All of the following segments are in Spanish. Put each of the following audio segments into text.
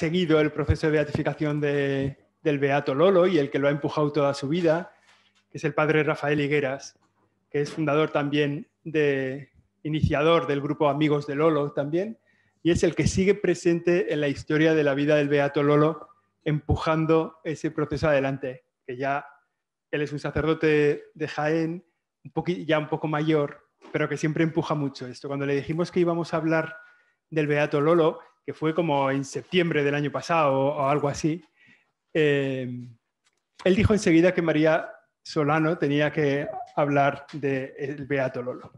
seguido el proceso de beatificación del Beato Lolo y el que lo ha empujado toda su vida, que es el padre Rafael Higueras, que es fundador también de, iniciador del grupo Amigos de Lolo también, y es el que sigue presente en la historia de la vida del Beato Lolo, empujando ese proceso adelante, que ya él es un sacerdote de Jaén, ya un poco mayor, pero que siempre empuja mucho esto. Cuando le dijimos que íbamos a hablar del Beato Lolo, que fue como en septiembre del año pasado o, algo así, eh, él dijo enseguida que María Solano tenía que hablar de el Beato Lolo.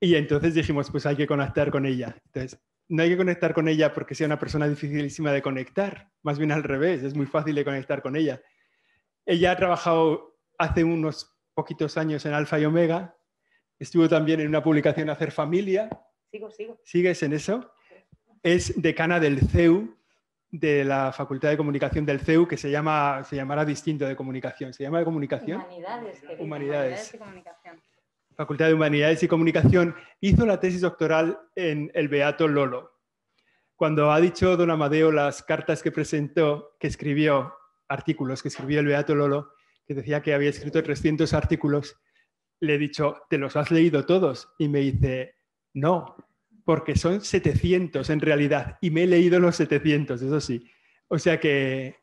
Y entonces dijimos, pues hay que conectar con ella. Entonces, no hay que conectar con ella porque sea una persona dificilísima de conectar, más bien al revés, es muy fácil de conectar con ella. Ella ha trabajado hace unos poquitos años en Alfa y Omega, estuvo también en una publicación Hacer Familia. Sigo, sigo. ¿Sigues en eso? es decana del CEU, de la Facultad de Comunicación del CEU, que se, llama, se llamará distinto de comunicación. ¿Se llama de comunicación? Humanidades. Humanidades. Humanidades y comunicación. Facultad de Humanidades y Comunicación, hizo la tesis doctoral en El Beato Lolo. Cuando ha dicho don Amadeo las cartas que presentó, que escribió, artículos que escribió el Beato Lolo, que decía que había escrito 300 artículos, le he dicho, ¿te los has leído todos? Y me dice, no, porque son 700 en realidad, y me he leído los 700, eso sí. O sea que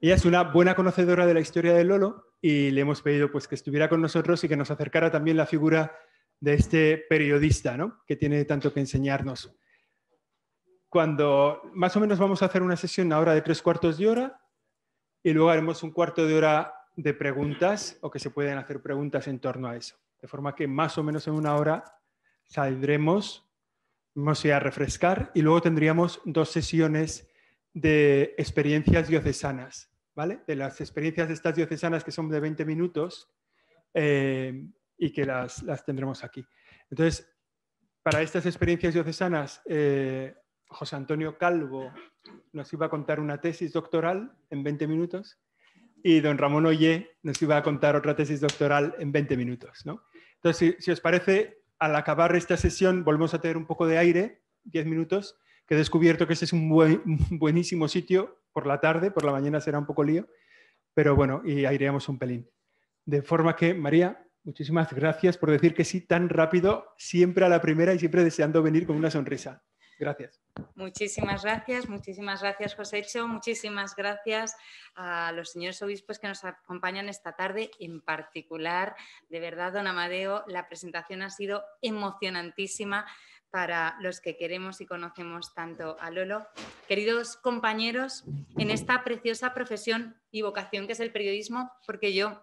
ella es una buena conocedora de la historia de Lolo y le hemos pedido pues, que estuviera con nosotros y que nos acercara también la figura de este periodista, ¿no? que tiene tanto que enseñarnos. Cuando más o menos vamos a hacer una sesión ahora de tres cuartos de hora y luego haremos un cuarto de hora de preguntas o que se pueden hacer preguntas en torno a eso. De forma que más o menos en una hora saldremos vamos a ir a refrescar y luego tendríamos dos sesiones de experiencias diocesanas, ¿vale? De las experiencias de estas diocesanas que son de 20 minutos eh, y que las, las, tendremos aquí. Entonces, para estas experiencias diocesanas, eh, José Antonio Calvo nos iba a contar una tesis doctoral en 20 minutos y don Ramón Oye nos iba a contar otra tesis doctoral en 20 minutos, ¿no? Entonces, si, si os parece, al acabar esta sesión volvemos a tener un poco de aire, 10 minutos, que he descubierto que este es un, buenísimo sitio por la tarde, por la mañana será un poco lío, pero bueno, y aireamos un pelín. De forma que, María, muchísimas gracias por decir que sí tan rápido, siempre a la primera y siempre deseando venir con una sonrisa. Gracias. Muchísimas gracias, muchísimas gracias Josécho, muchísimas gracias a los señores obispos que nos acompañan esta tarde, en particular, de verdad, don Amadeo, la presentación ha sido emocionantísima para los que queremos y conocemos tanto a Lolo. Queridos compañeros, en esta preciosa profesión y vocación que es el periodismo, porque yo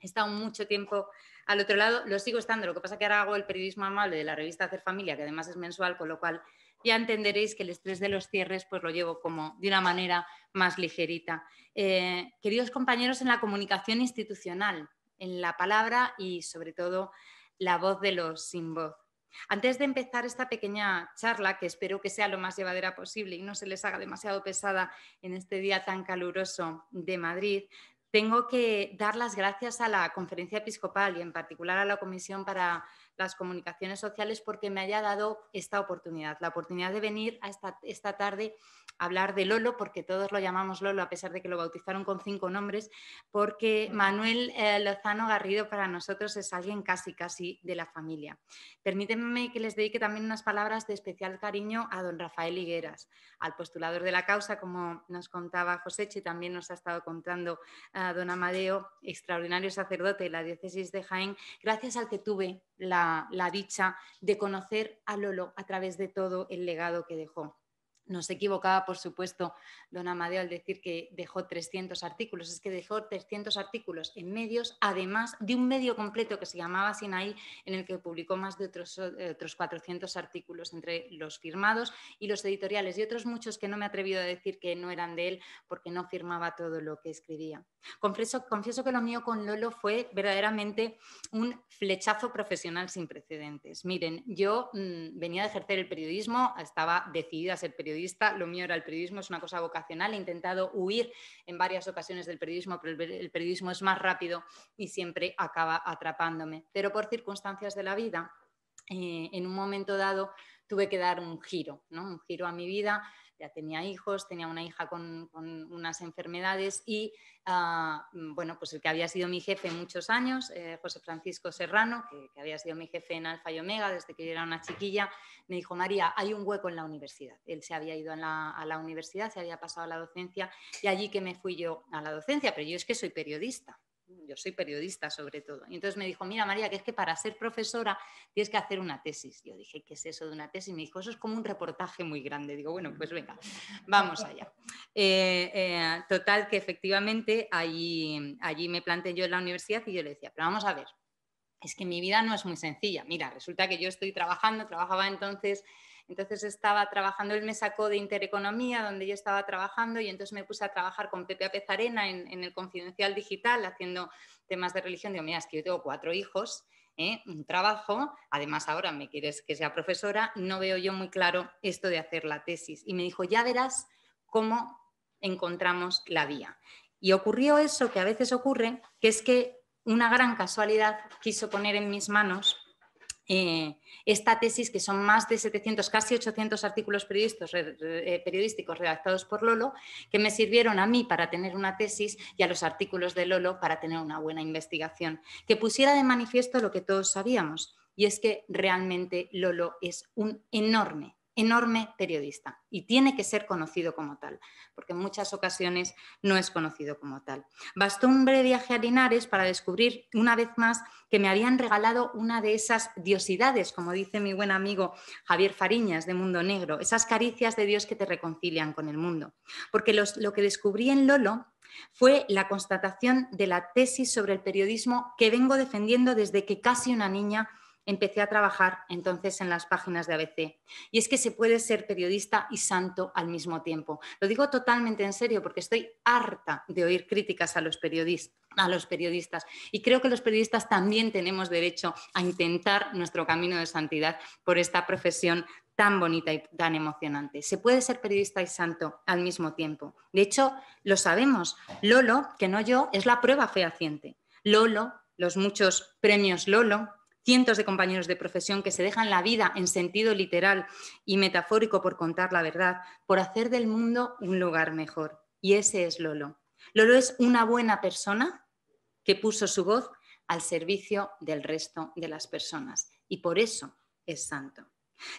he estado mucho tiempo al otro lado, lo sigo estando, lo que pasa que ahora hago el periodismo amable de la revista Hacer Familia, que además es mensual, con lo cual ya entenderéis que el estrés de los cierres pues lo llevo como de una manera más ligerita. Eh, queridos compañeros, en la comunicación institucional, en la palabra y sobre todo la voz de los sin voz. Antes de empezar esta pequeña charla, que espero que sea lo más llevadera posible y no se les haga demasiado pesada en este día tan caluroso de Madrid, tengo que dar las gracias a la Conferencia Episcopal y en particular a la Comisión para las comunicaciones sociales porque me haya dado esta oportunidad, la oportunidad de venir a esta, esta tarde a hablar de Lolo, porque todos lo llamamos Lolo, a pesar de que lo bautizaron con cinco nombres, porque Manuel eh, Lozano Garrido para nosotros es alguien casi, casi de la familia. Permítanme que les dedique también unas palabras de especial cariño a don Rafael Higueras, al postulador de la causa, como nos contaba y también nos ha estado contando eh, don Amadeo, extraordinario sacerdote de la diócesis de Jaén, gracias al que tuve la la, dicha de conocer a Lolo a través de todo el legado que dejó. Nos equivocaba, por supuesto, don Amadeo al decir que dejó 300 artículos. Es que dejó 300 artículos en medios, además de un medio completo que se llamaba Sinaí, en el que publicó más de otros, eh, otros 400 artículos entre los firmados y los editoriales y otros muchos que no me he atrevido a decir que no eran de él porque no firmaba todo lo que escribía. Confieso, que lo mío con Lolo fue verdaderamente un flechazo profesional sin precedentes. Miren, yo mm, venía de ejercer el periodismo, estaba decidida a ser periodista, lo mío era el periodismo, es una cosa vocacional, he intentado huir en varias ocasiones del periodismo, pero el, periodismo es más rápido y siempre acaba atrapándome. Pero por circunstancias de la vida, eh, en un momento dado tuve que dar un giro, ¿no? un giro a mi vida tenía hijos, tenía una hija con, unas enfermedades y, ah, bueno, pues el que había sido mi jefe muchos años, eh, José Francisco Serrano, que, había sido mi jefe en Alfa y Omega desde que yo era una chiquilla, me dijo, María, hay un hueco en la universidad. Él se había ido a la universidad, se había pasado a la docencia y allí que me fui yo a la docencia, pero yo es que soy periodista yo soy periodista sobre todo. Y entonces me dijo, mira María, que es que para ser profesora tienes que hacer una tesis. Yo dije, ¿qué es eso de una tesis? Me dijo, eso es como un reportaje muy grande. Digo, bueno, pues venga, vamos allá. Eh, eh, total, que efectivamente allí, allí me planteé yo en la universidad y yo le decía, pero vamos a ver, es que mi vida no es muy sencilla. Mira, resulta que yo estoy trabajando, trabajaba entonces entonces estaba trabajando, él me sacó de Intereconomía, donde yo estaba trabajando, y entonces me puse a trabajar con Pepe Apezarena en, el Confidencial Digital, haciendo temas de religión. Digo, mira, es que yo tengo cuatro hijos, ¿eh? un trabajo, además ahora me quieres que sea profesora, no veo yo muy claro esto de hacer la tesis. Y me dijo, ya verás cómo encontramos la vía. Y ocurrió eso que a veces ocurre, que es que una gran casualidad quiso poner en mis manos eh, esta tesis, que son más de 700, casi 800 artículos eh, periodísticos redactados por Lolo, que me sirvieron a mí para tener una tesis y a los artículos de Lolo para tener una buena investigación, que pusiera de manifiesto lo que todos sabíamos, y es que realmente Lolo es un enorme enorme periodista y tiene que ser conocido como tal, porque en muchas ocasiones no es conocido como tal. Bastó un breve viaje a Linares para descubrir una vez más que me habían regalado una de esas diosidades, como dice mi buen amigo Javier Fariñas de Mundo Negro, esas caricias de Dios que te reconcilian con el mundo. Porque lo que descubrí en Lolo fue la constatación de la tesis sobre el periodismo que vengo defendiendo desde que casi una niña empecé a trabajar entonces en las páginas de ABC. Y es que se puede ser periodista y santo al mismo tiempo. Lo digo totalmente en serio porque estoy harta de oír críticas a los periodistas Y creo que los periodistas también tenemos derecho a intentar nuestro camino de santidad por esta profesión tan bonita y tan emocionante. Se puede ser periodista y santo al mismo tiempo. De hecho, lo sabemos. Lolo, que no yo, es la prueba fehaciente. Lolo, los muchos premios Lolo, cientos de compañeros de profesión que se dejan la vida en sentido literal y metafórico por contar la verdad, por hacer del mundo un lugar mejor. Y ese es Lolo. Lolo es una buena persona que puso su voz al servicio del resto de las personas. Y por eso es santo.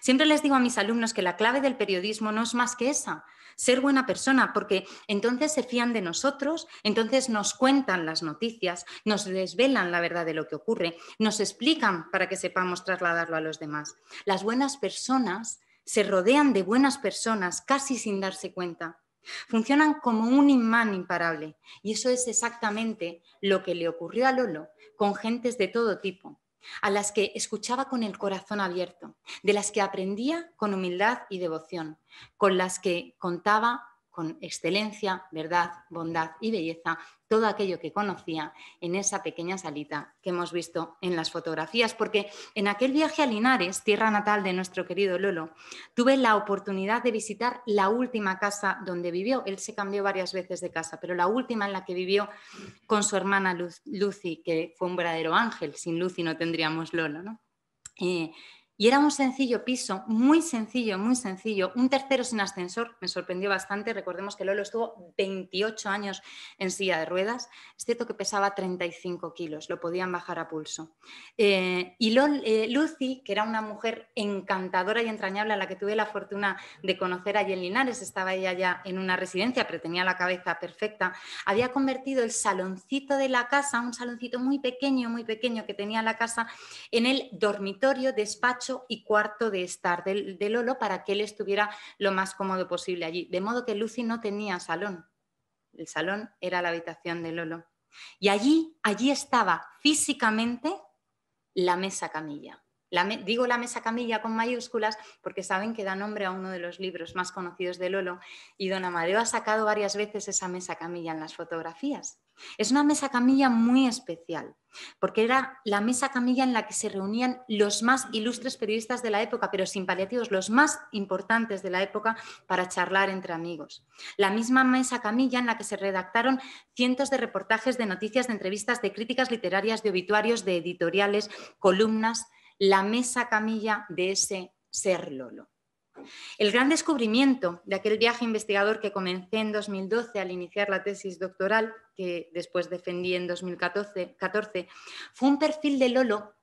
Siempre les digo a mis alumnos que la clave del periodismo no es más que esa, ser buena persona, porque entonces se fían de nosotros, entonces nos cuentan las noticias, nos desvelan la verdad de lo que ocurre, nos explican para que sepamos trasladarlo a los demás. Las buenas personas se rodean de buenas personas casi sin darse cuenta. Funcionan como un imán imparable y eso es exactamente lo que le ocurrió a Lolo con gentes de todo tipo, a las que escuchaba con el corazón abierto, de las que aprendía con humildad y devoción, con las que contaba con excelencia, verdad, bondad y belleza todo aquello que conocía en esa pequeña salita que hemos visto en las fotografías, porque en aquel viaje a Linares, tierra natal de nuestro querido Lolo, tuve la oportunidad de visitar la última casa donde vivió. Él se cambió varias veces de casa, pero la última en la que vivió con su hermana Luz, Lucy, que fue un verdadero ángel. Sin Lucy no tendríamos Lolo, ¿no? Eh, y era un sencillo piso, muy sencillo, muy sencillo. Un tercero sin ascensor, me sorprendió bastante. Recordemos que Lolo estuvo 28 años en silla de ruedas. Es cierto que pesaba 35 kilos, lo podían bajar a pulso. Eh, y eh, Lucy, que era una mujer encantadora y entrañable a la que tuve la fortuna de conocer allí en Linares, estaba ella ya en una residencia, pero tenía la cabeza perfecta, había convertido el saloncito de la casa, un saloncito muy pequeño, muy pequeño que tenía la casa, en el dormitorio, despacho y cuarto de estar de, Lolo para que él estuviera lo más cómodo posible allí. De modo que Lucy no tenía salón. El salón era la habitación de Lolo. Y allí, allí estaba físicamente la mesa camilla. digo la mesa camilla con mayúsculas porque saben que da nombre a uno de los libros más conocidos de Lolo y don Amadeo ha sacado varias veces esa mesa camilla en las fotografías. Es una mesa camilla muy especial, porque era la mesa camilla en la que se reunían los más ilustres periodistas de la época, pero sin paliativos, los más importantes de la época para charlar entre amigos. La misma mesa camilla en la que se redactaron cientos de reportajes de noticias, de entrevistas, de críticas literarias, de obituarios, de editoriales, columnas, la mesa camilla de ese ser Lolo. El gran descubrimiento de aquel viaje investigador que comencé en 2012 al iniciar la tesis doctoral, que después defendí en 2014, fue un perfil de Lolo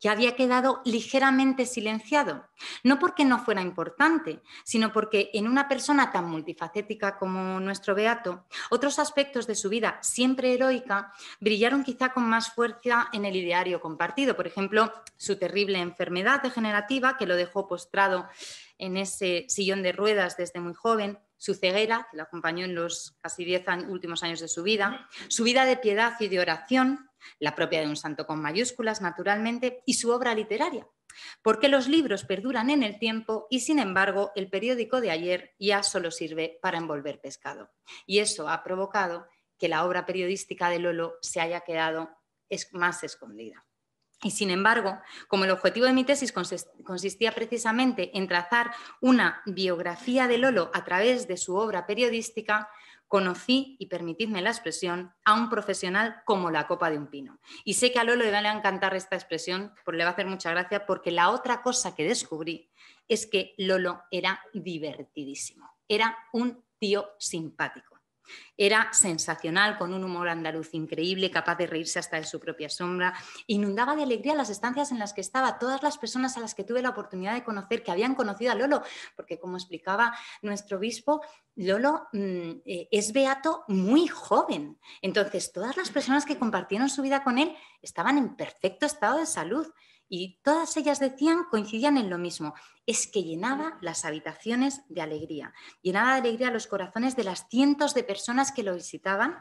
que había quedado ligeramente silenciado, no porque no fuera importante, sino porque en una persona tan multifacética como nuestro Beato, otros aspectos de su vida, siempre heroica, brillaron quizá con más fuerza en el ideario compartido, por ejemplo, su terrible enfermedad degenerativa que lo dejó postrado en ese sillón de ruedas desde muy joven, su ceguera, que la acompañó en los casi diez últimos años de su vida, su vida de piedad y de oración, la propia de un santo con mayúsculas, naturalmente, y su obra literaria. Porque los libros perduran en el tiempo y, sin embargo, el periódico de ayer ya solo sirve para envolver pescado. Y eso ha provocado que la obra periodística de Lolo se haya quedado más escondida. Y sin embargo, como el objetivo de mi tesis consistía precisamente en trazar una biografía de Lolo a través de su obra periodística, conocí, y permitidme la expresión, a un profesional como la copa de un pino. Y sé que a Lolo le va a encantar esta expresión, por le va a hacer mucha gracia, porque la otra cosa que descubrí es que Lolo era divertidísimo, era un tío simpático. Era sensacional, con un humor andaluz increíble, capaz de reírse hasta de su propia sombra. Inundaba de alegría las estancias en las que estaba, todas las personas a las que tuve la oportunidad de conocer, que habían conocido a Lolo, porque como explicaba nuestro obispo, Lolo mm, eh, es beato muy joven. Entonces, todas las personas que compartieron su vida con él estaban en perfecto estado de salud. Y todas ellas decían, coincidían en lo mismo, es que llenaba las habitaciones de alegría, llenaba de alegría los corazones de las cientos de personas que lo visitaban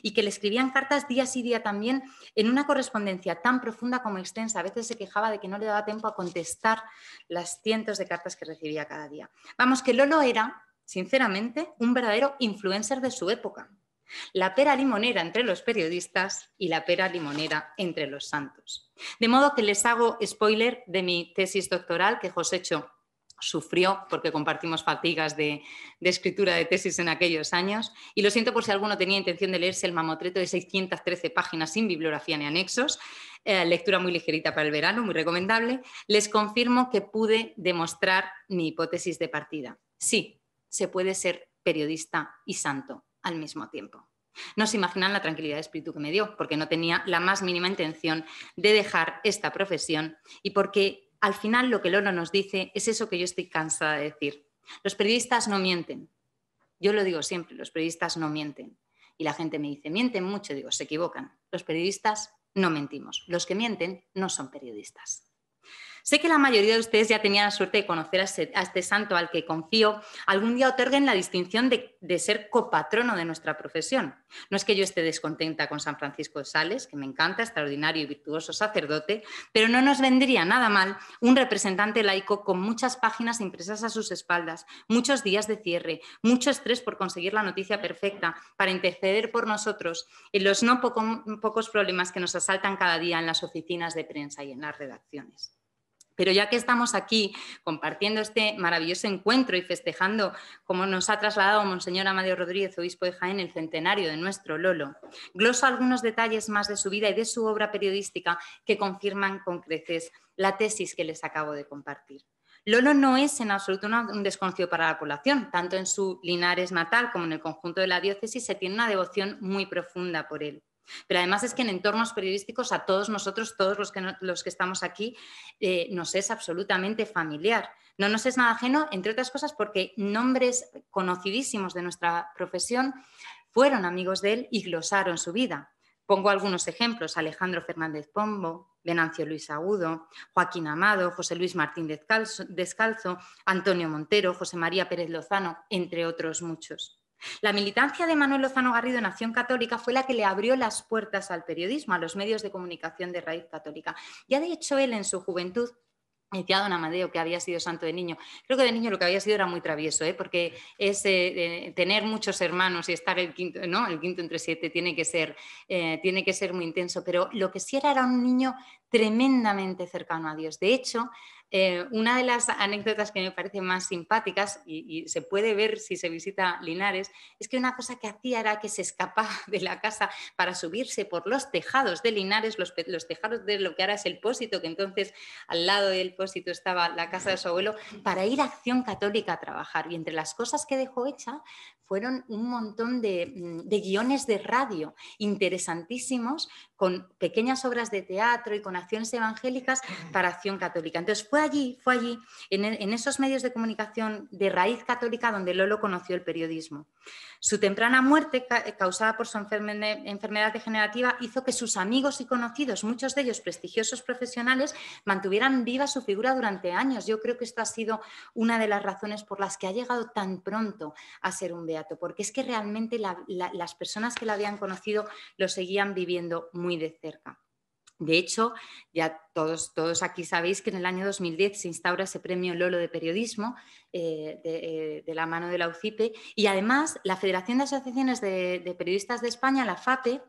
y que le escribían cartas día sí día también en una correspondencia tan profunda como extensa. A veces se quejaba de que no le daba tiempo a contestar las cientos de cartas que recibía cada día. Vamos, que Lolo era, sinceramente, un verdadero influencer de su época la pera limonera entre los periodistas y la pera limonera entre los santos. De modo que les hago spoiler de mi tesis doctoral que Josécho sufrió porque compartimos fatigas de, escritura de tesis en aquellos años y lo siento por si alguno tenía intención de leerse el mamotreto de 613 páginas sin bibliografía ni anexos, eh, lectura muy ligerita para el verano, muy recomendable, les confirmo que pude demostrar mi hipótesis de partida. Sí, se puede ser periodista y santo al mismo tiempo. No se imaginan la tranquilidad de espíritu que me dio, porque no tenía la más mínima intención de dejar esta profesión y porque al final lo que Loro nos dice es eso que yo estoy cansada de decir. Los periodistas no mienten. Yo lo digo siempre, los periodistas no mienten. Y la gente me dice, mienten mucho, digo, se equivocan. Los periodistas no mentimos. Los que mienten no son periodistas. Sé que la mayoría de ustedes ya tenían la suerte de conocer a este, santo al que confío. Algún día otorguen la distinción de, ser copatrono de nuestra profesión. No es que yo esté descontenta con San Francisco de Sales, que me encanta, extraordinario y virtuoso sacerdote, pero no nos vendría nada mal un representante laico con muchas páginas impresas a sus espaldas, muchos días de cierre, mucho estrés por conseguir la noticia perfecta, para interceder por nosotros en los no pocos problemas que nos asaltan cada día en las oficinas de prensa y en las redacciones. Pero ya que estamos aquí compartiendo este maravilloso encuentro y festejando, como nos ha trasladado Monseñor Amadeo Rodríguez, obispo de Jaén, el centenario de nuestro Lolo, gloso algunos detalles más de su vida y de su obra periodística que confirman con creces la tesis que les acabo de compartir. Lolo no es en absoluto un desconocido para la población, tanto en su Linares natal como en el conjunto de la diócesis se tiene una devoción muy profunda por él. Pero además es que en entornos periodísticos a todos nosotros, todos los que, estamos aquí, eh, nos es absolutamente familiar. No nos es nada ajeno, entre otras cosas, porque nombres conocidísimos de nuestra profesión fueron amigos de él y glosaron su vida. Pongo algunos ejemplos, Alejandro Fernández Pombo, Venancio Luis Agudo, Joaquín Amado, José Luis Martín Descalzo Antonio Montero, José María Pérez Lozano, entre otros muchos. La militancia de Manuel Lozano Garrido en Acción Católica fue la que le abrió las puertas al periodismo, a los medios de comunicación de raíz católica. Ya de hecho él en su juventud decía don Amadeo que había sido santo de niño. Creo que de niño lo que había sido era muy travieso, ¿eh? porque eh, eh, tener muchos hermanos y estar el quinto, ¿no? el quinto entre siete tiene que, ser, tiene que ser muy intenso, pero lo que sí era era un niño tremendamente cercano a Dios. De hecho, eh, una de las anécdotas que me parece más simpáticas, y, se puede ver si se visita Linares, es que una cosa que hacía era que se escapaba de la casa para subirse por los tejados de Linares, los, tejados de lo que ahora es el pósito, que entonces al lado del pósito estaba la casa de su abuelo, para ir a Acción Católica a trabajar. Y entre las cosas que dejó hecha fueron un montón de mm, guiones de radio interesantísimos con pequeñas obras de teatro y con acciones evangélicas para Acción Católica. Entonces fue allí, fue allí, e, en, esos medios de comunicación de raíz católica donde Lolo conoció el periodismo. Su temprana muerte, eh, causada por su enfermedad degenerativa, hizo que sus amigos y conocidos, muchos de ellos prestigiosos profesionales, mantuvieran viva su figura durante años. Yo creo que esto ha sido una de las razones por las que ha llegado tan pronto a ser un beato, porque es que realmente las personas que la habían conocido lo seguían viviendo muy de cerca. De hecho, ya todos, todos aquí sabéis que en el año 2010 se instaura ese premio Lolo de Periodismo eh, eh, de, la mano de la UCIPE y además la Federación de Asociaciones de, de Periodistas de España, la FAPE,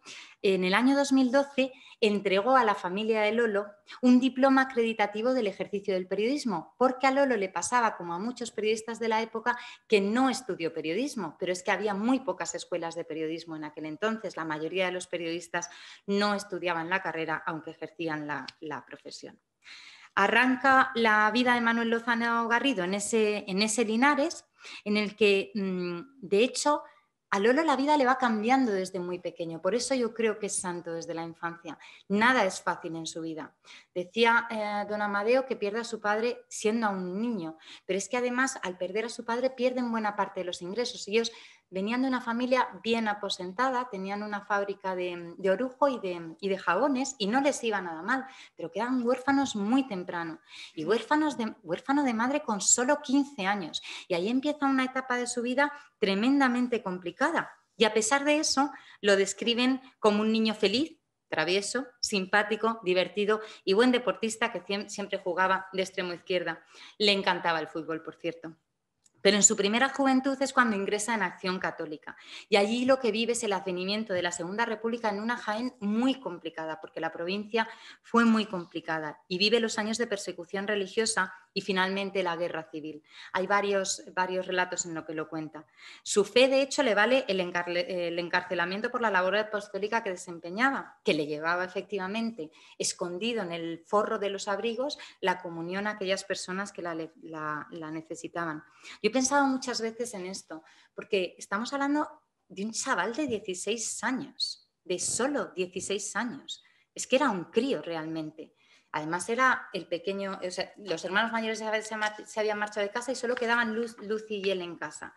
en el año 2012 entregó a la familia de Lolo un diploma acreditativo del ejercicio del periodismo, porque a Lolo le pasaba, como a muchos periodistas de la época, que no estudió periodismo, pero es que había muy pocas escuelas de periodismo en aquel entonces. La mayoría de los periodistas no estudiaban la carrera, aunque ejercían la, profesión. Arranca la vida de Manuel Lozano Garrido en ese Linares, en el que, mm, de hecho, a Lolo la vida le va cambiando desde muy pequeño, por eso yo creo que es santo desde la infancia. Nada es fácil en su vida. Decía eh, don Amadeo que pierde a su padre siendo aún niño, pero es que además al perder a su padre pierden buena parte de los ingresos. Ellos Venían de una familia bien aposentada, tenían una fábrica de, orujo y de, jabones y no les iba nada mal, pero quedan huérfanos muy temprano y huérfanos de, huérfano de madre con solo 15 años. Y ahí empieza una etapa de su vida tremendamente complicada. Y a pesar de eso, lo describen como un niño feliz, travieso, simpático, divertido y buen deportista que siempre jugaba de extremo izquierda. Le encantaba el fútbol, por cierto pero en su primera juventud es cuando ingresa en Acción Católica. Y allí lo que vive es el advenimiento de la Segunda República en una Jaén muy complicada, porque la provincia fue muy complicada y vive los años de persecución religiosa y finalmente la guerra civil. Hay varios, relatos en lo que lo cuenta. Su fe, de hecho, le vale el, encarcelamiento por la labor apostólica que desempeñaba, que le llevaba efectivamente escondido en el forro de los abrigos la comunión a aquellas personas que la, la necesitaban. Yo he pensado muchas veces en esto, porque estamos hablando de un chaval de 16 años, de solo 16 años. Es que era un crío realmente Además era el pequeño, los hermanos mayores se, se habían marchado de casa y solo quedaban Lucy y él en casa.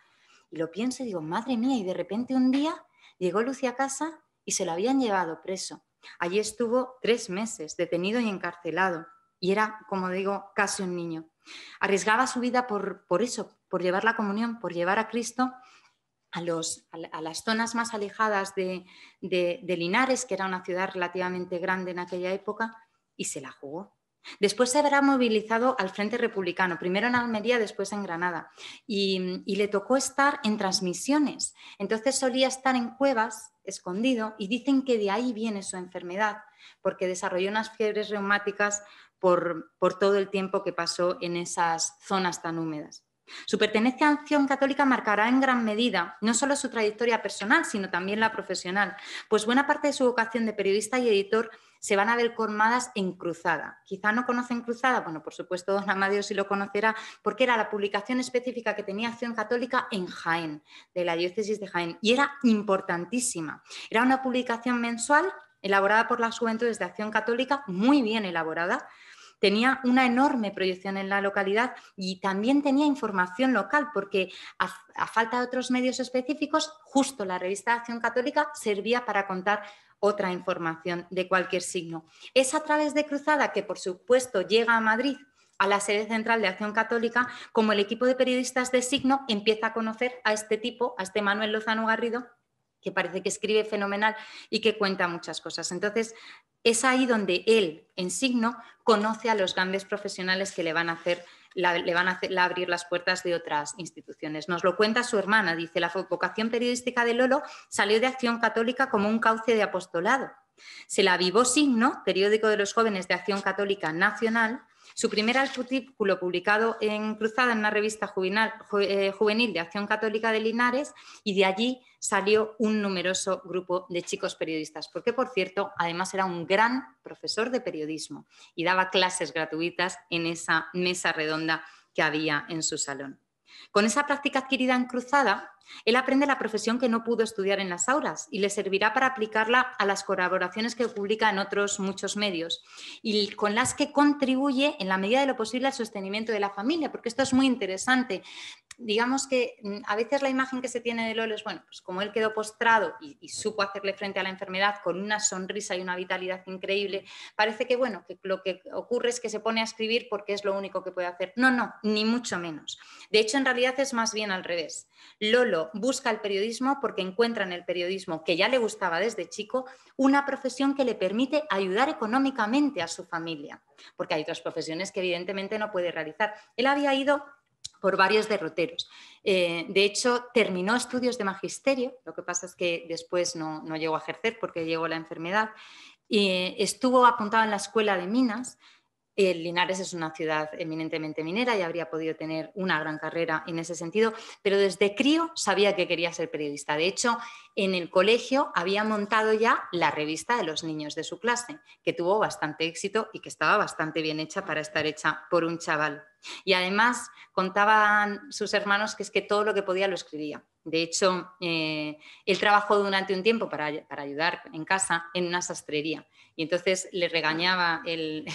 Y lo pienso y digo, madre mía, y de repente un día llegó Lucy a casa y se lo habían llevado preso. Allí estuvo tres meses detenido y encarcelado y era, como digo, casi un niño. Arriesgaba su vida por, eso, por llevar la comunión, por llevar a Cristo a, las zonas más alejadas de, Linares, que era una ciudad relativamente grande en aquella época, y se la jugó. Después se habrá movilizado al Frente Republicano, primero en Almería, después en Granada, y, le tocó estar en transmisiones. Entonces solía estar en cuevas, escondido, y dicen que de ahí viene su enfermedad, porque desarrolló unas fiebres reumáticas por, por todo el tiempo que pasó en esas zonas tan húmedas. Su pertenencia a Acción Católica marcará en gran medida no solo su trayectoria personal, sino también la profesional, pues buena parte de su vocación de periodista y editor se van a ver colmadas en Cruzada. Quizá no conocen Cruzada, bueno, por supuesto, don Amadeo sí lo conocerá, porque era la publicación específica que tenía Acción Católica en Jaén, de la diócesis de Jaén, y era importantísima. Era una publicación mensual elaborada por las Juventudes de Acción Católica, muy bien elaborada, tenía una enorme proyección en la localidad y también tenía información local, porque a, a, falta de otros medios específicos, justo la revista Acción Católica servía para contar otra información de cualquier signo. Es a través de Cruzada que, por supuesto, llega a Madrid a la sede central de Acción Católica, como el equipo de periodistas de Signo empieza a conocer a este tipo, a este Manuel Lozano Garrido, que parece que escribe fenomenal y que cuenta muchas cosas. Entonces, es ahí donde él, en Signo, conoce a los grandes profesionales que le van a hacer le van a, abrir las puertas de otras instituciones. Nos lo cuenta su hermana, dice, la vocación periodística de Lolo salió de Acción Católica como un cauce de apostolado. Se la avivó Signo, periódico de los jóvenes de Acción Católica Nacional, su primer artículo, publicado en Cruzada en una revista juvenil, eh, juvenil de Acción Católica de Linares, y de allí salió un numeroso grupo de chicos periodistas, porque por cierto, además era un gran profesor de periodismo y daba clases gratuitas en esa mesa redonda que había en su salón. Con esa práctica adquirida en cruzada, él aprende la profesión que no pudo estudiar en las aulas y le servirá para aplicarla a las colaboraciones que publica en otros muchos medios y con las que contribuye en la medida de lo posible al sostenimiento de la familia, porque esto es muy interesante digamos que mm, a veces la imagen que se tiene de Lolo es, bueno, pues como él quedó postrado y, supo hacerle frente a la enfermedad con una sonrisa y una vitalidad increíble, parece que, bueno, que lo que ocurre es que se pone a escribir porque es lo único que puede hacer. No, no, ni mucho menos. De hecho, en realidad es más bien al revés. Lolo busca el periodismo porque encuentra en el periodismo, que ya le gustaba desde chico, una profesión que le permite ayudar económicamente a su familia, porque hay otras profesiones que evidentemente no puede realizar. Él había ido por varios derroteros. Eh, de hecho, terminó estudios de magisterio, lo que pasa es que después no, no llegó a ejercer porque llegó la enfermedad. y estuvo apuntado en la escuela de minas, eh, Linares es una ciudad eminentemente minera y habría podido tener una gran carrera en ese sentido, pero desde crío sabía que quería ser periodista. De hecho, en el colegio había montado ya la revista de los niños de su clase, que tuvo bastante éxito y que estaba bastante bien hecha para estar hecha por un chaval. Y además contaban sus hermanos que es que todo lo que podía lo escribía. De hecho, eh, él trabajó durante un tiempo para, ayudar en casa en una sastrería y entonces le regañaba el,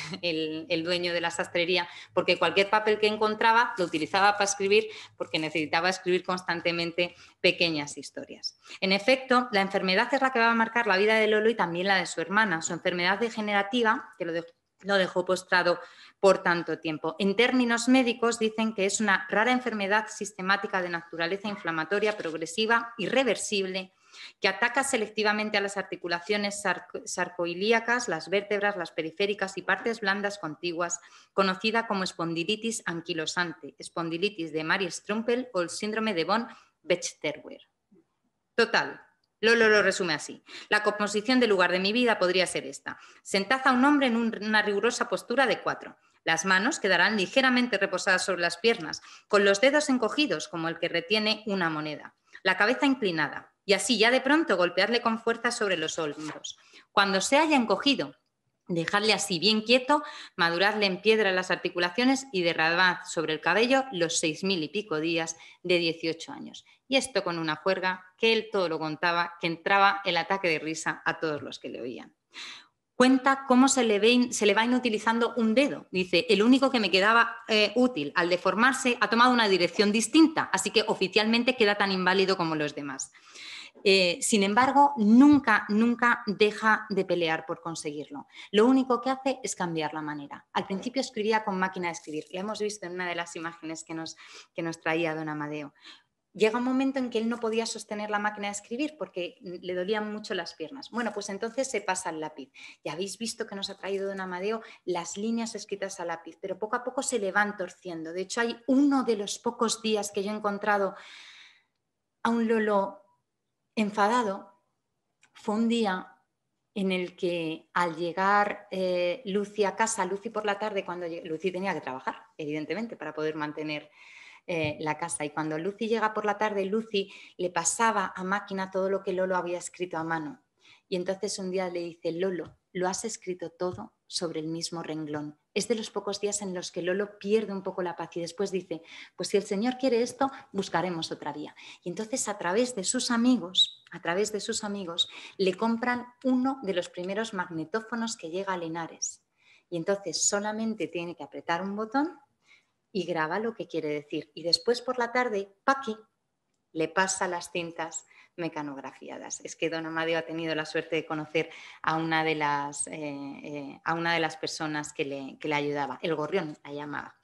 dueño de la sastrería porque cualquier papel que encontraba lo utilizaba para escribir porque necesitaba escribir constantemente pequeñas historias. En efecto, la enfermedad es la que va a marcar la vida de Lolo y también la de su hermana. Su enfermedad degenerativa, que lo, dejó lo dejó postrado por tanto tiempo. En términos médicos dicen que es una rara enfermedad sistemática de naturaleza inflamatoria progresiva, irreversible, que ataca selectivamente a las articulaciones sarcoilíacas, las vértebras, las periféricas y partes blandas contiguas, conocida como espondilitis anquilosante, espondilitis de Marie Strumpel o el síndrome de von Bechterwehr. Total, Lolo lo resume así. La composición del lugar de mi vida podría ser esta. Sentaza a un hombre en una rigurosa postura de cuatro. Las manos quedarán ligeramente reposadas sobre las piernas, con los dedos encogidos como el que retiene una moneda, la cabeza inclinada, y así ya de pronto golpearle con fuerza sobre los hombros. Cuando se haya encogido, Dejarle así bien quieto, madurarle en piedra las articulaciones y derramad sobre el cabello los seis mil y pico días de 18 años. Y esto con una juerga que él todo lo contaba, que entraba el ataque de risa a todos los que le oían. Cuenta cómo se le, se le va inutilizando un dedo. Dice, el único que me quedaba eh, útil al deformarse ha tomado una dirección distinta, así que oficialmente queda tan inválido como los demás. Eh, sin embargo, nunca, nunca deja de pelear por conseguirlo. Lo único que hace es cambiar la manera. Al principio escribía con máquina de escribir, lo hemos visto en una de las imágenes que nos, que nos traía don Amadeo. Llega un momento en que él no podía sostener la máquina de escribir porque le dolían mucho las piernas. Bueno, pues entonces se pasa al lápiz. Ya habéis visto que nos ha traído don Amadeo las líneas escritas al lápiz, pero poco a poco se le van torciendo. De hecho, hay uno de los pocos días que yo he encontrado a un Lolo enfadado fue un día en el que al llegar eh, Lucy a casa, Lucy por la tarde, cuando Lucy tenía que trabajar, evidentemente, para poder mantener eh, la casa. Y cuando Lucy llega por la tarde, Lucy le pasaba a máquina todo lo que Lolo había escrito a mano. Y entonces un día le dice, Lolo, lo has escrito todo sobre el mismo renglón es de los pocos días en los que Lolo pierde un poco la paz y después dice, pues si el Señor quiere esto, buscaremos otra vía. Y entonces a través de sus amigos, a través de sus amigos, le compran uno de los primeros magnetófonos que llega a Linares. Y entonces solamente tiene que apretar un botón y graba lo que quiere decir. Y después por la tarde, Paqui, le pasa las cintas mecanografiadas. Es que don Amadeo ha tenido la suerte de conocer a una de las, eh, eh, a una de las personas que le, ayudaba, el gorrión la llamaba.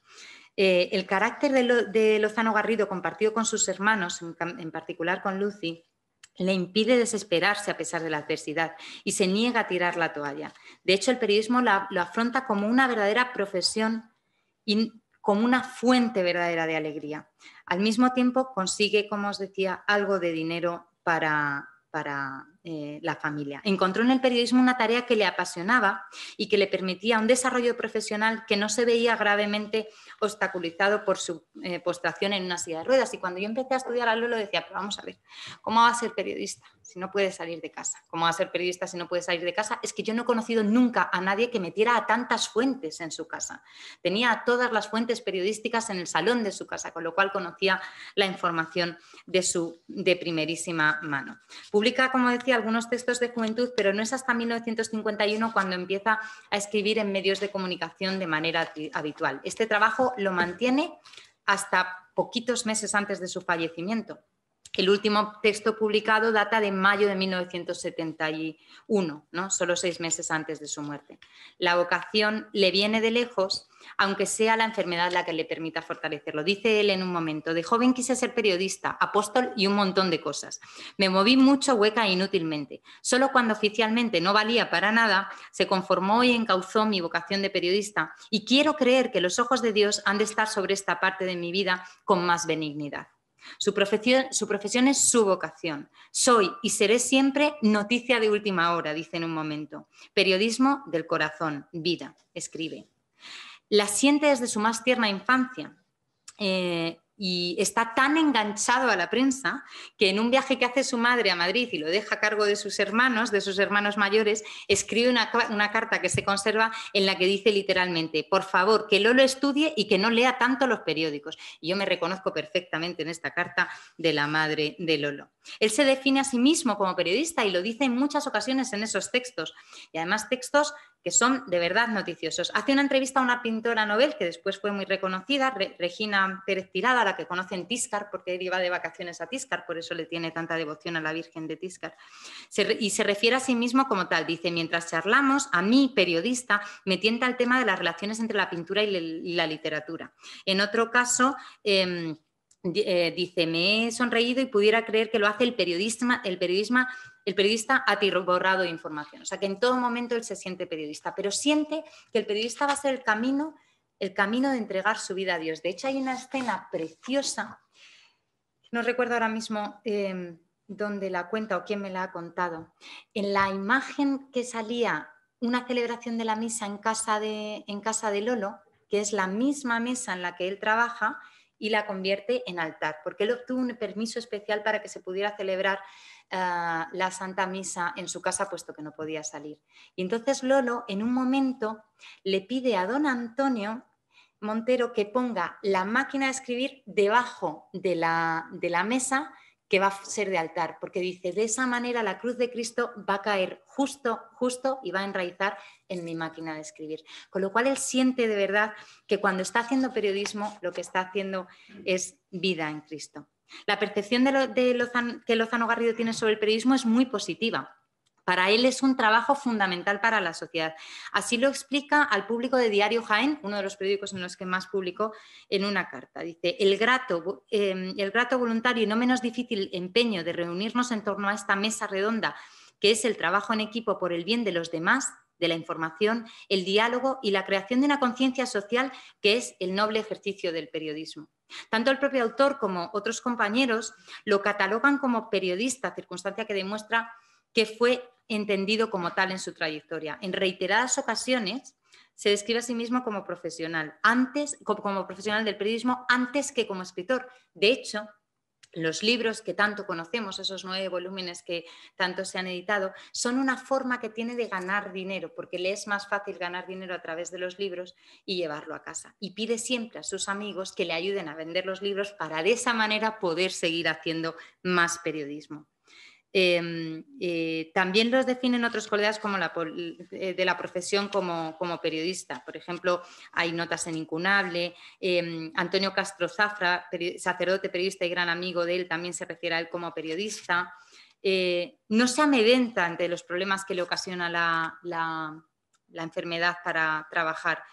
Eh, el carácter de, Lozano Garrido compartido con sus hermanos, en, particular con Lucy, le impide desesperarse a pesar de la adversidad y se niega a tirar la toalla. De hecho, el periodismo lo afronta como una verdadera profesión como una fuente verdadera de alegría. Al mismo tiempo consigue, como os decía, algo de dinero para, para eh, la familia. Encontró en el periodismo una tarea que le apasionaba y que le permitía un desarrollo profesional que no se veía gravemente obstaculizado por su eh, postración en una silla de ruedas. Y cuando yo empecé a estudiar a Lolo decía, pero vamos a ver, ¿cómo va a ser periodista? si no puede salir de casa. ¿Cómo va a ser periodista si no puede salir de casa? Es que yo no he conocido nunca a nadie que metiera a tantas fuentes en su casa. Tenía todas las fuentes periodísticas en el salón de su casa, con lo cual conocía la información de, su, de primerísima mano. Publica, como decía, algunos textos de juventud, pero no es hasta 1951 cuando empieza a escribir en medios de comunicación de manera habitual. Este trabajo lo mantiene hasta poquitos meses antes de su fallecimiento. El último texto publicado data de mayo de 1971, ¿no? solo seis meses antes de su muerte. La vocación le viene de lejos, aunque sea la enfermedad la que le permita fortalecerlo. Dice él en un momento, de joven quise ser periodista, apóstol y un montón de cosas. Me moví mucho hueca e inútilmente. Solo cuando oficialmente no valía para nada, se conformó y encauzó mi vocación de periodista y quiero creer que los ojos de Dios han de estar sobre esta parte de mi vida con más benignidad. Su profesión, su profesión es su vocación. Soy y seré siempre noticia de última hora, dice en un momento. Periodismo del corazón, vida, escribe. La siente desde su más tierna infancia. Eh, y está tan enganchado a la prensa que en un viaje que hace su madre a Madrid y lo deja a cargo de sus hermanos, de sus hermanos mayores, escribe una, carta que se conserva en la que dice literalmente, por favor, que Lolo estudie y que no lea tanto los periódicos. Y yo me reconozco perfectamente en esta carta de la madre de Lolo. Él se define a sí mismo como periodista y lo dice en muchas ocasiones en esos textos, y además textos que son de verdad noticiosos. Hace una entrevista a una pintora novel que después fue muy reconocida, Regina Pérez Tirada, la que conocen Tiscar porque él iba de vacaciones a Tiscar por eso le tiene tanta devoción a la Virgen de Tiscar y se refiere a sí mismo como tal, dice, mientras charlamos, a mí, periodista, me tienta el tema de las relaciones entre la pintura y, la literatura. En otro caso... Em, eh, dice, me he sonreído y pudiera creer que lo hace el periodismo, el periodismo el periodista ha borrado información. O sea, que en todo momento él se siente periodista, pero siente que el periodista va a ser el camino, el camino de entregar su vida a Dios. De hecho, hay una escena preciosa, no recuerdo ahora mismo em, dónde la cuenta o quién me la ha contado, en la imagen que salía una celebración de la misa en casa de, en casa de Lolo, que es la misma mesa en la que él trabaja, y la convierte en altar, porque él obtuvo un permiso especial para que se pudiera celebrar Ah, la Santa Misa en su casa, puesto que no podía salir. Y entonces Lolo, en un momento, le pide a don Antonio Montero que ponga la máquina de escribir debajo de la, de la mesa que va a ser de altar, porque dice, de esa manera la cruz de Cristo va a caer justo, justo y va a enraizar en mi máquina de escribir. Con lo cual él siente de verdad que cuando está haciendo periodismo, lo que está haciendo es vida en Cristo. La percepción que Lozano Garrido tiene sobre el periodismo es muy positiva. Para él es un trabajo fundamental para la sociedad. Así lo explica al público de Diario Jaén, uno de los periódicos en los que más publicó, en una carta. Dice, em, el grato voluntario y no menos difícil empeño de reunirnos en torno a esta mesa redonda, que es el trabajo en equipo por el bien de los demás, de la información, el diálogo y la creación de una conciencia social que es el noble ejercicio del periodismo. Tanto el propio autor como otros compañeros lo catalogan como periodista, circunstancia que demuestra que fue entendido como tal en su trayectoria. En reiteradas ocasiones se describe a sí mismo como profesional, antes, como profesional del periodismo antes que como escritor. De hecho, los libros que tanto conocemos, esos nueve volúmenes que tanto se han editado, son una forma que tiene de ganar dinero, porque le es más fácil ganar dinero a través de los libros y llevarlo a casa. Y pide siempre a sus amigos que le ayuden a vender los libros para de esa manera poder seguir haciendo más periodismo. Em, eh, también los definen otros colegas como eh, de la profesión como, periodista. Por ejemplo, hay notas en Incunable, em, Antonio Castro Zafra, sacerdote, periodista y gran amigo de él, también se refiere a él como periodista. Eh, no se amedenta ante los problemas que le ocasiona la, enfermedad para trabajar.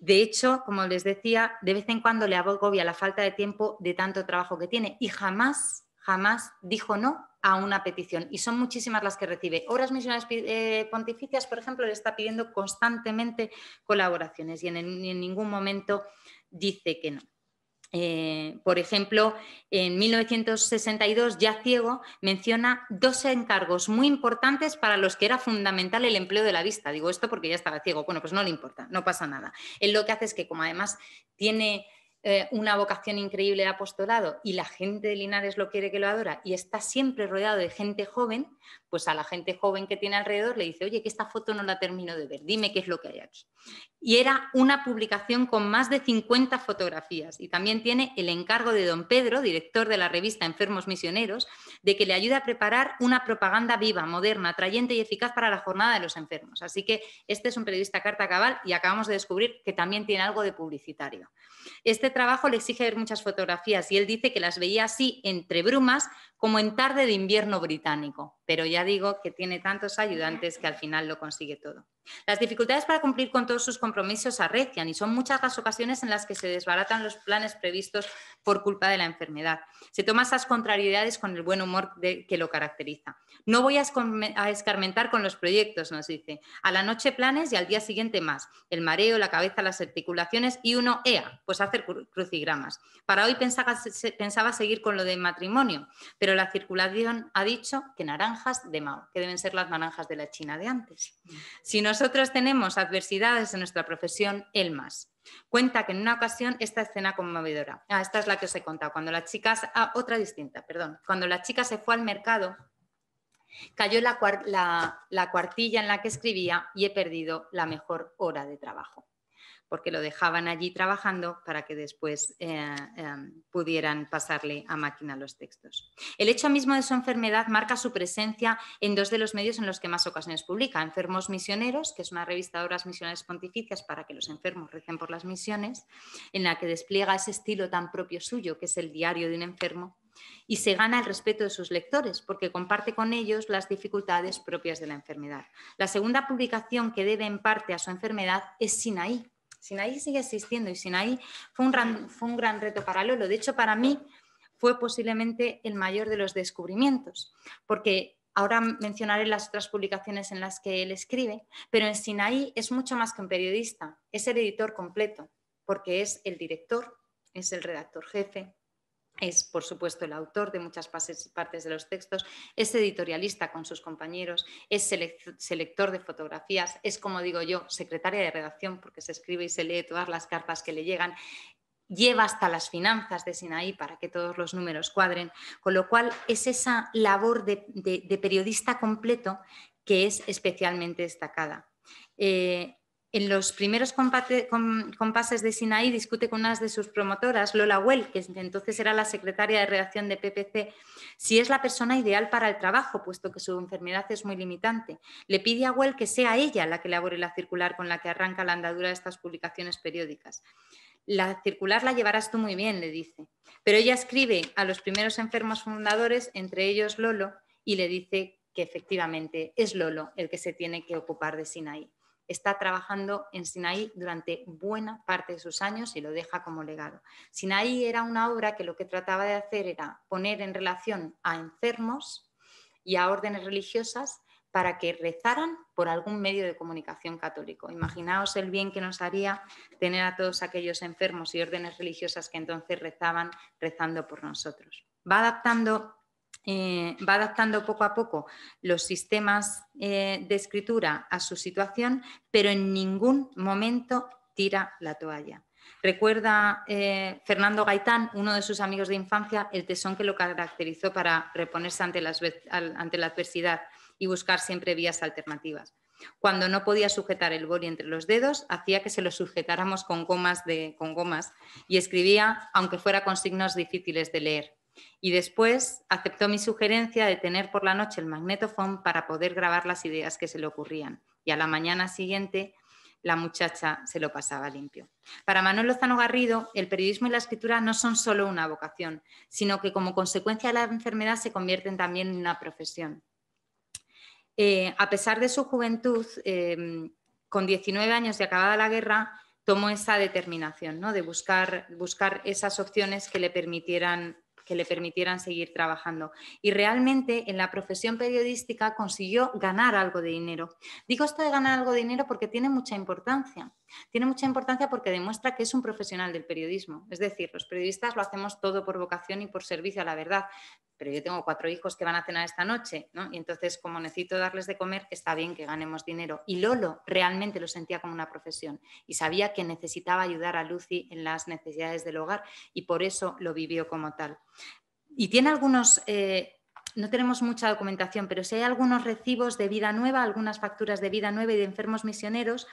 De hecho, como les decía, de vez en cuando le agobia la falta de tiempo de tanto trabajo que tiene y jamás jamás dijo no a una petición y son muchísimas las que recibe. Obras Misiones eh, Pontificias, por ejemplo, le está pidiendo constantemente colaboraciones y en, ningún momento dice que no. Eh, por ejemplo, en 1962, ya ciego, menciona dos encargos muy importantes para los que era fundamental el empleo de la vista. Digo esto porque ya estaba ciego. Bueno, pues no le importa, no pasa nada. Él lo que hace es que, como además tiene eh, una vocación increíble de apostolado y la gente de Linares lo quiere que lo adora y está siempre rodeado de gente joven, pues a la gente joven que tiene alrededor le dice, oye, que esta foto no la termino de ver, dime qué es lo que hay aquí. Y era una publicación con más de 50 fotografías y también tiene el encargo de don Pedro, director de la revista Enfermos Misioneros, de que le ayude a preparar una propaganda viva, moderna, atrayente y eficaz para la jornada de los enfermos. Así que este es un periodista carta cabal y acabamos de descubrir que también tiene algo de publicitario. Este trabajo le exige ver muchas fotografías y él dice que las veía así entre brumas como en tarde de invierno británico, pero ya digo que tiene tantos ayudantes que al final lo consigue todo. Las dificultades para cumplir con todos sus compromisos arrecian y son muchas las ocasiones en las que se desbaratan los planes previstos por culpa de la enfermedad. Se toma esas contrariedades con el buen humor que lo caracteriza. No voy a, escarmentar con los proyectos, nos dice. A la noche planes y al día siguiente más. El mareo, la cabeza, las articulaciones y uno, ea, pues hacer crucigramas. Para hoy pensaba, seguir con lo de matrimonio, pero la circulación ha dicho que naranjas de Mao, que deben ser las naranjas de la China de antes. Si nos nosotros tenemos adversidades en nuestra profesión, el más. Cuenta que en una ocasión esta escena conmovedora, ah, esta es la que os he contado, cuando la chica, ah, otra distinta, perdón, cuando la chica se fue al mercado, cayó la cuartilla en la que escribía y he perdido la mejor hora de trabajo porque lo dejaban allí trabajando para que después eh, em, pudieran pasarle a máquina los textos. El hecho mismo de su enfermedad marca su presencia en dos de los medios en los que más ocasiones publica, Enfermos Misioneros, que es una revista de obras misionales pontificias para que los enfermos recen por las misiones, en la que despliega ese estilo tan propio suyo, que es el diario de un enfermo, y se gana el respeto de sus lectores porque comparte con ellos las dificultades propias de la enfermedad. La segunda publicación que debe en parte a su enfermedad es Sinaí, Sinaí sigue existiendo y Sinaí fue fue un gran reto para Lolo. De hecho, para mí fue posiblemente el mayor de los descubrimientos, porque Ahora mencionaré las otras publicaciones en las que él escribe, pero en Sinaí es mucho más que un periodista, es el editor completo, porque es el director, es el redactor jefe, es, por supuesto, el autor de muchas partes de los textos, es editorialista con sus compañeros, es selector de fotografías, es, como digo yo, secretaria de redacción, porque se escribe y se lee todas las cartas que le llegan, lleva hasta las finanzas de Sinaí para que todos los números cuadren, con lo cual es esa labor de, periodista completo que es especialmente destacada. Eh, en los primeros compases de Sinaí discute con una de sus promotoras, Lola Well, que entonces era la secretaria de redacción de PPC, si es la persona ideal para el trabajo, puesto que su enfermedad es muy limitante. Le pide a Well que sea ella la que elabore la circular con la que arranca la andadura de estas publicaciones periódicas. La circular la llevarás tú muy bien, le dice. Pero ella escribe a los primeros enfermos fundadores, entre ellos Lolo, y le dice que efectivamente es Lolo el que se tiene que ocupar de Sinaí está trabajando en Sinaí durante buena parte de sus años y lo deja como legado. Sinaí era una obra que lo que trataba de hacer era poner en relación a enfermos y a órdenes religiosas para que rezaran por algún medio de comunicación católico. Imaginaos el bien que nos haría tener a todos aquellos enfermos y órdenes religiosas que entonces rezaban rezando por nosotros. Va adaptando eh, va adaptando poco a poco los sistemas eh, de escritura a su situación, pero en ningún momento tira la toalla. Recuerda eh, Fernando Gaitán, uno de sus amigos de infancia, el tesón que lo caracterizó para reponerse ante la, ante la adversidad y buscar siempre vías alternativas. Cuando no podía sujetar el boli entre los dedos, hacía que se lo sujetáramos con con gomas y escribía, aunque fuera con signos difíciles de leer y después aceptó mi sugerencia de tener por la noche el magnetofón para poder grabar las ideas que se le ocurrían y a la mañana siguiente la muchacha se lo pasaba limpio. Para Manuel Lozano Garrido, el periodismo y la escritura no son solo una vocación, sino que como consecuencia de la enfermedad se convierten también en una profesión. Eh, a pesar de su juventud, em, con 19 años de acabada la guerra, tomó esa determinación ¿no? de buscar, buscar esas opciones que le permitieran que le permitieran seguir trabajando. Y realmente en la profesión periodística consiguió ganar algo de dinero. Digo esto de ganar algo de dinero porque tiene mucha importancia. Tiene mucha importancia porque demuestra que es un profesional del periodismo. Es decir, los periodistas lo hacemos todo por vocación y por servicio a la verdad. Pero yo tengo cuatro hijos que van a cenar esta noche, ¿no? Y entonces, como necesito darles de comer, está bien que ganemos dinero. Y Lolo realmente lo sentía como una profesión y sabía que necesitaba ayudar a Lucy en las necesidades del hogar y por eso lo vivió como tal. Y tiene algunos eh, no tenemos mucha documentación, pero si hay algunos recibos de vida nueva, algunas facturas de vida nueva y de enfermos misioneros,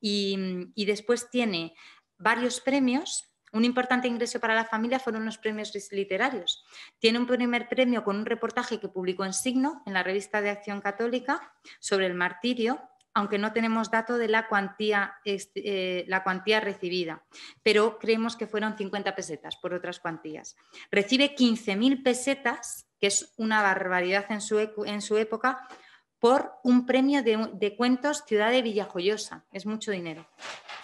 y, después tiene varios premios. Un importante ingreso para la familia fueron los premios literarios. Tiene un primer premio con un reportaje que publicó en Signo, en la revista de Acción Católica, sobre el martirio, aunque no tenemos dato de la cuantía, este, eh, la cuantía recibida, pero creemos que fueron 50 pesetas por otras cuantías. Recibe 15.000 pesetas que es una barbaridad en su, época, por un premio de, cuentos Ciudad de Villajoyosa. Es mucho dinero.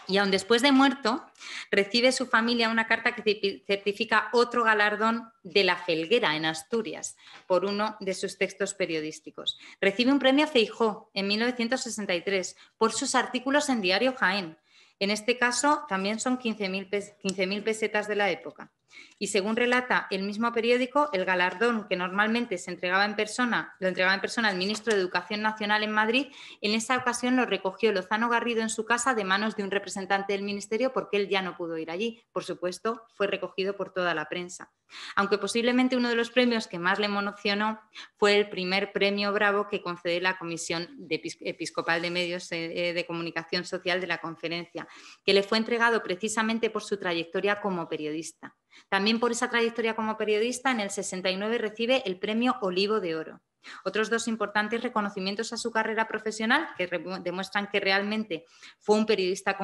Y aun después de muerto, recibe su familia una carta que certifica otro galardón de la Felguera en Asturias por uno de sus textos periodísticos. Recibe un premio Feijó en 1963 por sus artículos en Diario Jaén. En este caso, también son 15.000 pesetas de la época. Y según relata el mismo periódico, el galardón que normalmente se entregaba en persona, lo entregaba en persona el ministro de Educación Nacional en Madrid, en esa ocasión lo recogió Lozano Garrido en su casa de manos de un representante del ministerio porque él ya no pudo ir allí. Por supuesto, fue recogido por toda la prensa. Aunque posiblemente uno de los premios que más le emocionó fue el primer premio Bravo que concede la Comisión Episcopal de Medios eh, eh, de Comunicación Social de la conferencia, que le fue entregado precisamente por su trayectoria como periodista. También por esa trayectoria como periodista, en el 69 recibe el Premio Olivo de Oro. Otros dos importantes reconocimientos a su carrera profesional que demuestran que realmente fue un periodista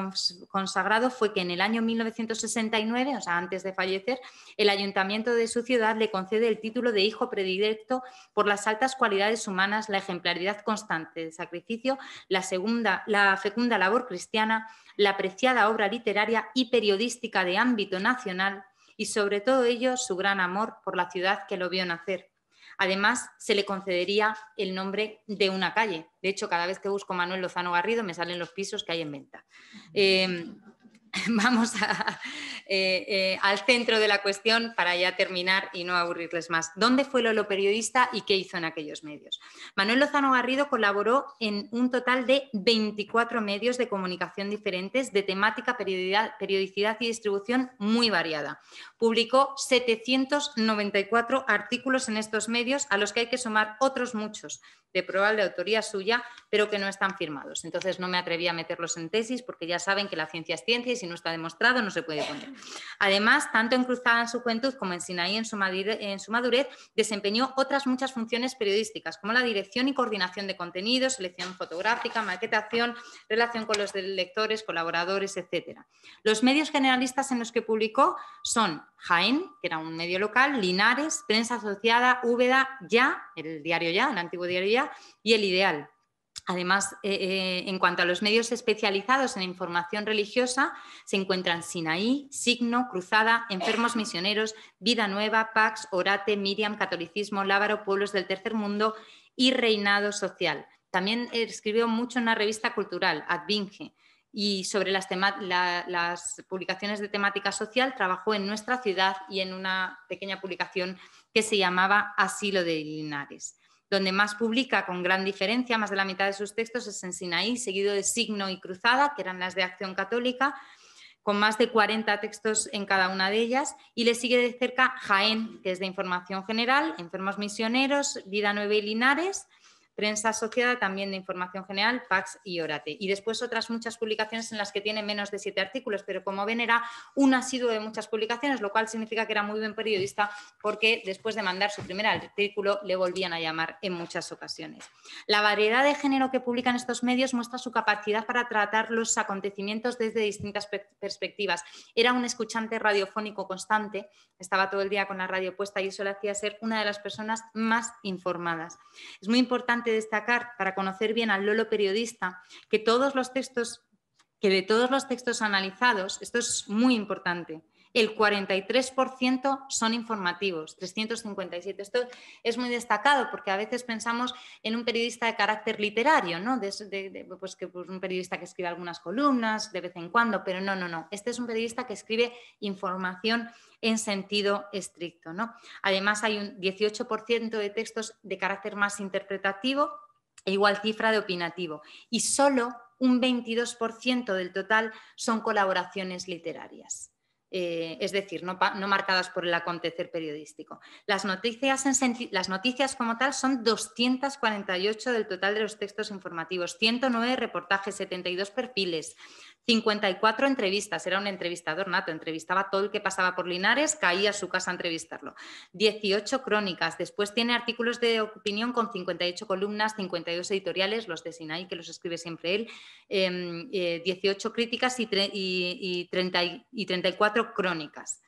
consagrado fue que en el año 1969, o sea, antes de fallecer, el ayuntamiento de su ciudad le concede el título de hijo predilecto por las altas cualidades humanas, la ejemplaridad constante de sacrificio, la, segunda, la fecunda labor cristiana, la apreciada obra literaria y periodística de ámbito nacional y sobre todo ello su gran amor por la ciudad que lo vio nacer. Además, se le concedería el nombre de una calle. De hecho, cada vez que busco Manuel Lozano Garrido me salen los pisos que hay en venta. vamos eh, eh, al centro de la cuestión para ya terminar y no aburrirles más. ¿Dónde fue Lolo periodista y qué hizo en aquellos medios? Manuel Lozano Garrido colaboró en un total de 24 medios de comunicación diferentes de temática, periodicidad y distribución muy variada. Publicó 794 artículos en estos medios a los que hay que sumar otros muchos de prueba de autoría suya, pero que no están firmados. Entonces no me atreví a meterlos en tesis porque ya saben que la ciencia es ciencia y si no está demostrado no se puede poner. Además, tanto en Cruzada en su juventud como en Sinaí en su, madurez, en su madurez desempeñó otras muchas funciones periodísticas, como la dirección y coordinación de contenidos, selección fotográfica, maquetación, relación con los lectores, colaboradores, etc. Los medios generalistas en los que publicó son Jaén, que era un medio local, Linares, Prensa Asociada, Úbeda, Ya, el diario Ya, el antiguo diario Ya, y el ideal. Además, eh, eh, en cuanto a los medios especializados en información religiosa, se encuentran Sinaí, Signo, Cruzada, Enfermos Misioneros, Vida Nueva, Pax, Orate, Miriam, Catolicismo, Lábaro, Pueblos del Tercer Mundo y Reinado Social. También escribió mucho en una revista cultural, Advinge, y sobre las publicaciones de temática social trabajó en nuestra ciudad y en una pequeña publicación que se llamaba Asilo de Linares. Donde más publica con gran diferencia, más de la mitad de sus textos es en Sinaí, seguido de Signo y Cruzada, que eran las de Acción Católica, con más de 40 textos en cada una de ellas, y le sigue de cerca Jaén, que es de Información General, Enfermos Misioneros, Vida Nueva y Linares, prensa asociada también de información general, Pax y Orate. Y después otras muchas publicaciones en las que tiene menos de siete artículos, pero como ven era un asiduo de muchas publicaciones, lo cual significa que era muy buen periodista porque después de mandar su primer artículo le volvían a llamar en muchas ocasiones. La variedad de género que publican estos medios muestra su capacidad para tratar los acontecimientos desde distintas perspectivas. Era un escuchante radiofónico constante, estaba todo el día con la radio puesta y eso le hacía ser una de las personas más informadas. Es muy importante destacar para conocer bien al Lolo periodista que todos los textos que de todos los textos analizados, esto es muy importante, el 43% son informativos, 357. Esto es muy destacado porque a veces pensamos en un periodista de carácter literario, ¿no? pues que pues un periodista que escribe algunas columnas de vez en cuando, pero no, no, no. Este es un periodista que escribe información en sentido estricto, Además hay un 18% de textos de carácter más interpretativo e igual cifra de opinativo y solo un 22% del total son colaboraciones literarias. Eh, es decir, no, marcadas por el acontecer periodístico. Las noticias, las noticias como tal son 248 del total de los textos informativos, 109 reportajes, 72 perfiles, 54 entrevistas, era un entrevistador nato, entrevistaba todo el que pasaba por Linares, caía a su casa a entrevistarlo. 18 crónicas, después tiene artículos de opinión con 58 columnas, 52 editoriales, los de Sinai, que los escribe siempre él, 18 em, eh, críticas y, y, y 34 crónicas.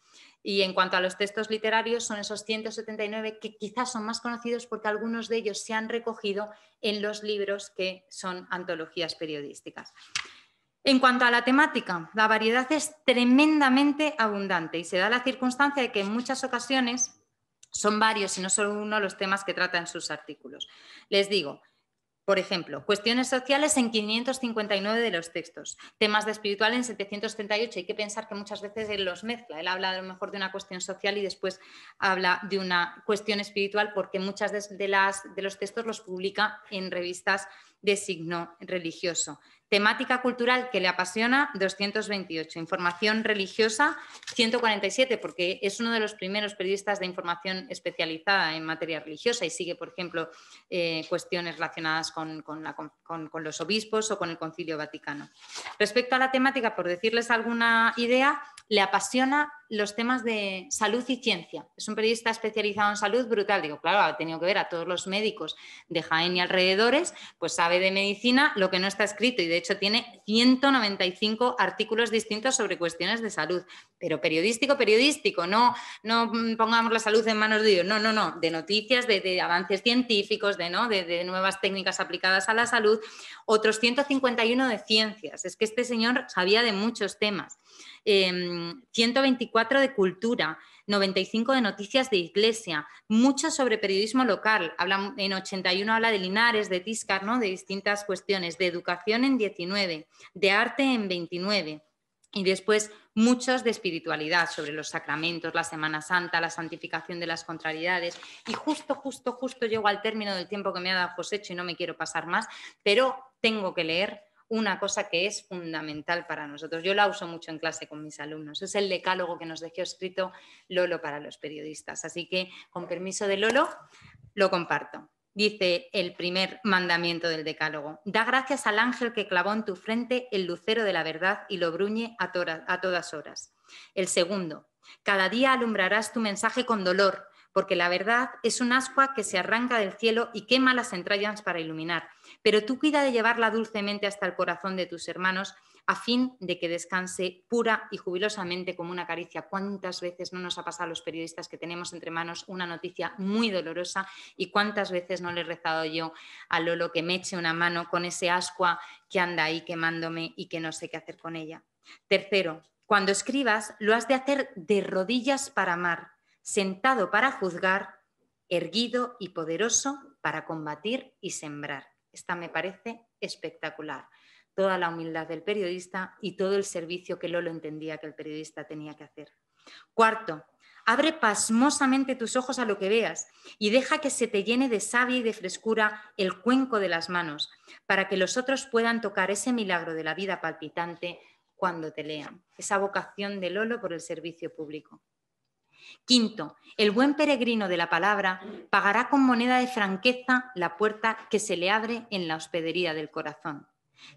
Y en cuanto a los textos literarios, son esos 179 que quizás son más conocidos porque algunos de ellos se han recogido en los libros que son antologías periodísticas. En cuanto a la temática, la variedad es tremendamente abundante y se da la circunstancia de que en muchas ocasiones son varios y no solo uno los temas que trata en sus artículos. Les digo, por ejemplo, cuestiones sociales en 559 de los textos, temas de espiritual en 738. Hay que pensar que muchas veces él los mezcla. Él habla a lo mejor de una cuestión social y después habla de una cuestión espiritual porque muchas de, de los textos los publica en revistas de signo religioso temática cultural que le apasiona 228, información religiosa 147, porque es uno de los primeros periodistas de información especializada en materia religiosa y sigue, por ejemplo, eh, cuestiones relacionadas con, los obispos o con el Concilio Vaticano. Respecto a la temática, por decirles alguna idea, le apasiona los temas de salud y ciencia. Es un periodista especializado en salud brutal. Digo, claro, ha tenido que ver a todos los médicos de Jaén y alrededores, pues sabe de medicina lo que no está escrito y de hecho tiene 195 artículos distintos sobre cuestiones de salud. Pero periodístico, periodístico, no, no pongamos la salud en manos de Dios, no, no, no, de noticias, de, avances científicos, de, ¿no? De, de nuevas técnicas aplicadas a la salud, otros 151 de ciencias. Es que este señor sabía de muchos temas. 124 em, de cultura, 95 de noticias de iglesia, muchos sobre periodismo local. en 81 habla de Linares, de Tiscar, ¿no? de distintas cuestiones, de educación en 19, de arte en 29 y después muchos de espiritualidad sobre los sacramentos, la Semana Santa, la santificación de las contrariedades. Y justo, justo, justo llego al término del tiempo que me ha dado Josécho y no me quiero pasar más, pero tengo que leer una cosa que es fundamental para nosotros. Yo la uso mucho en clase con mis alumnos. Es el decálogo que nos dejó escrito Lolo para los periodistas. Así que, con permiso de Lolo, lo comparto. Dice el primer mandamiento del decálogo. Da gracias al ángel que clavó en tu frente el lucero de la verdad y lo bruñe a, todas horas. El segundo. Cada día alumbrarás tu mensaje con dolor porque la verdad es un ascua que se arranca del cielo y quema las entrañas para iluminar. Pero tú cuida de llevarla dulcemente hasta el corazón de tus hermanos a fin de que descanse pura y jubilosamente como una caricia. ¿Cuántas veces no nos ha pasado a los periodistas que tenemos entre manos una noticia muy dolorosa y cuántas veces no le he rezado yo a Lolo que me eche una mano con ese ascua que anda ahí quemándome y que no sé qué hacer con ella? Tercero, cuando escribas, lo has de hacer de rodillas para amar, sentado para juzgar, erguido y poderoso para combatir y sembrar. Esta me parece espectacular. Toda la humildad del periodista y todo el servicio que Lolo entendía que el periodista tenía que hacer. Cuarto, abre pasmosamente tus ojos a lo que veas y deja que se te llene de savia y de frescura el cuenco de las manos, para que los otros puedan tocar ese milagro de la vida palpitante cuando te lean. Esa vocación de Lolo por el servicio público. Quinto, el buen peregrino de la palabra pagará con moneda de franqueza la puerta que se le abre en la hospedería del corazón.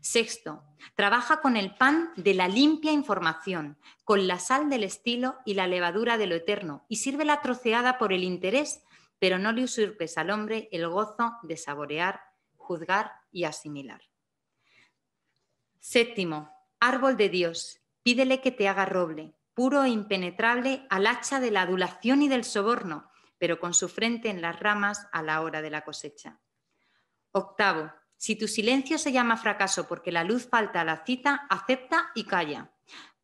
Sexto, trabaja con el pan de la limpia información, con la sal del estilo y la levadura de lo eterno, y sirve la troceada por el interés, pero no le usurpes al hombre el gozo de saborear, juzgar y asimilar. Séptimo, árbol de Dios, pídele que te haga roble, puro e impenetrable al hacha de la adulación y del soborno, pero con su frente en las ramas a la hora de la cosecha. Octavo, si tu silencio se llama fracaso porque la luz falta a la cita, acepta y calla.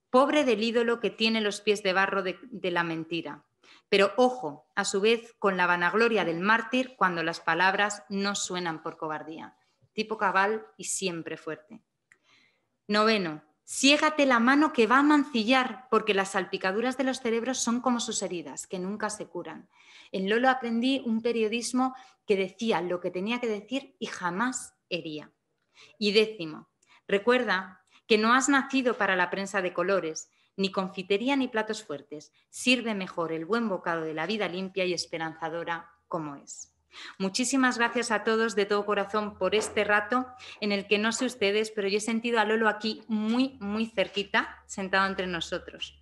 Pobre del ídolo que tiene los pies de barro de, de la mentira. Pero ojo, a su vez, con la vanagloria del mártir cuando las palabras no suenan por cobardía. Tipo cabal y siempre fuerte. Noveno, Siégate la mano que va a mancillar, porque las salpicaduras de los cerebros son como sus heridas, que nunca se curan. En Lolo aprendí un periodismo que decía lo que tenía que decir y jamás hería. Y décimo, recuerda que no has nacido para la prensa de colores, ni confitería ni platos fuertes. Sirve mejor el buen bocado de la vida limpia y esperanzadora como es. Muchísimas gracias a todos de todo corazón por este rato en el que no sé ustedes, pero yo he sentido a Lolo aquí muy, muy cerquita, sentado entre nosotros.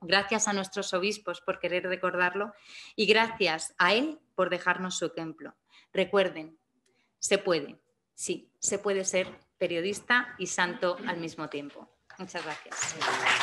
Gracias a nuestros obispos por querer recordarlo y gracias a él por dejarnos su ejemplo. Recuerden, se puede, sí, se puede ser periodista y santo al mismo tiempo. Muchas gracias.